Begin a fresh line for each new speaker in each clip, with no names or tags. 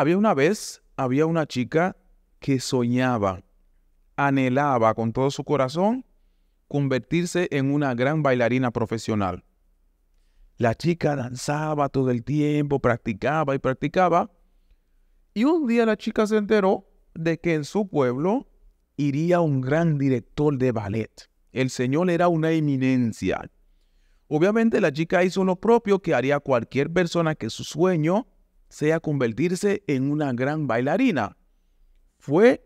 Había una vez, había una chica que soñaba, anhelaba con todo su corazón convertirse en una gran bailarina profesional. La chica danzaba todo el tiempo, practicaba y practicaba. Y un día la chica se enteró de que en su pueblo iría un gran director de ballet. El señor era una eminencia. Obviamente la chica hizo lo propio que haría cualquier persona que su sueño sea convertirse en una gran bailarina. Fue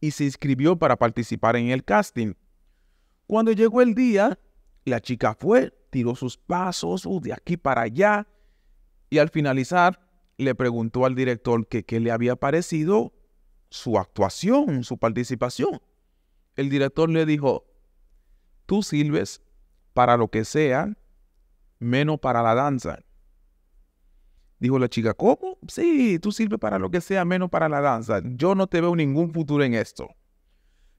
y se inscribió para participar en el casting. Cuando llegó el día, la chica fue, tiró sus pasos uh, de aquí para allá y al finalizar le preguntó al director que qué le había parecido su actuación, su participación. El director le dijo, tú sirves para lo que sea, menos para la danza. Dijo la chica, ¿cómo? Sí, tú sirves para lo que sea menos para la danza. Yo no te veo ningún futuro en esto.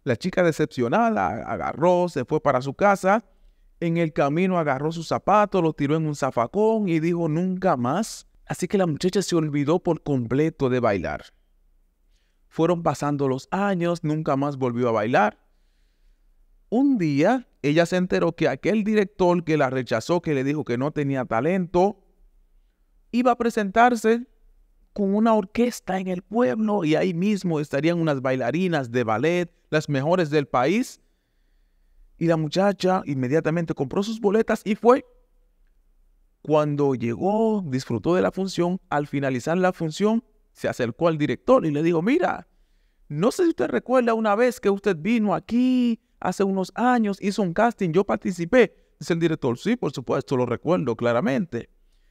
La chica decepcionada agarró, se fue para su casa. En el camino agarró su zapato, lo tiró en un zafacón y dijo nunca más. Así que la muchacha se olvidó por completo de bailar. Fueron pasando los años, nunca más volvió a bailar. Un día ella se enteró que aquel director que la rechazó, que le dijo que no tenía talento, iba a presentarse con una orquesta en el pueblo y ahí mismo estarían unas bailarinas de ballet, las mejores del país. Y la muchacha inmediatamente compró sus boletas y fue. Cuando llegó, disfrutó de la función. Al finalizar la función, se acercó al director y le dijo, mira, no sé si usted recuerda una vez que usted vino aquí hace unos años, hizo un casting, yo participé. Dice el director, sí, por supuesto, lo recuerdo claramente.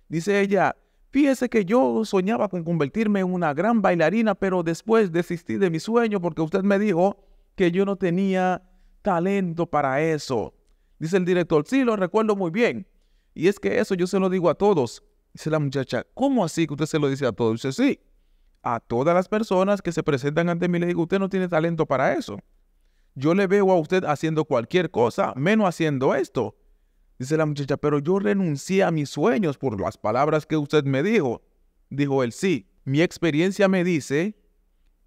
Dice ella, Fíjese que yo soñaba con convertirme en una gran bailarina, pero después desistí de mi sueño porque usted me dijo que yo no tenía talento para eso. Dice el director, sí, lo recuerdo muy bien. Y es que eso yo se lo digo a todos. Dice la muchacha, ¿cómo así que usted se lo dice a todos? Dice, sí, a todas las personas que se presentan ante mí le digo, usted no tiene talento para eso. Yo le veo a usted haciendo cualquier cosa, menos haciendo esto. Dice la muchacha, pero yo renuncié a mis sueños por las palabras que usted me dijo. Dijo él, sí, mi experiencia me dice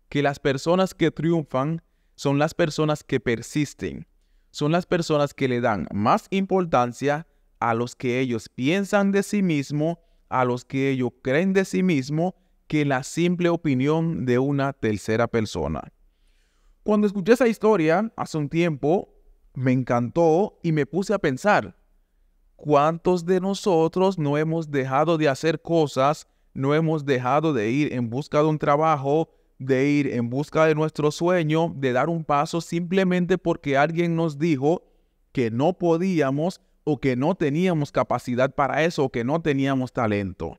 que las personas que triunfan son las personas que persisten, son las personas que le dan más importancia a los que ellos piensan de sí mismo, a los que ellos creen de sí mismo, que la simple opinión de una tercera persona. Cuando escuché esa historia hace un tiempo, me encantó y me puse a pensar, ¿Cuántos de nosotros no hemos dejado de hacer cosas? No hemos dejado de ir en busca de un trabajo, de ir en busca de nuestro sueño, de dar un paso simplemente porque alguien nos dijo que no podíamos o que no teníamos capacidad para eso o que no teníamos talento.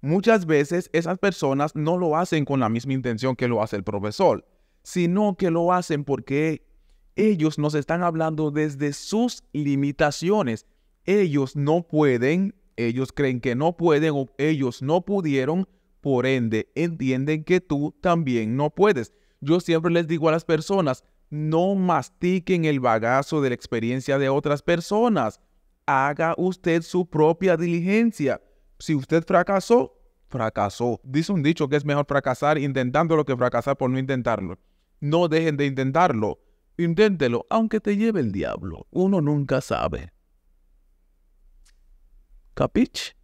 Muchas veces esas personas no lo hacen con la misma intención que lo hace el profesor, sino que lo hacen porque ellos nos están hablando desde sus limitaciones, ellos no pueden, ellos creen que no pueden o ellos no pudieron, por ende entienden que tú también no puedes. Yo siempre les digo a las personas, no mastiquen el bagazo de la experiencia de otras personas. Haga usted su propia diligencia. Si usted fracasó, fracasó. Dice un dicho que es mejor fracasar intentando lo que fracasar por no intentarlo. No dejen de intentarlo. Inténtelo, aunque te lleve el diablo. Uno nunca sabe. Capite?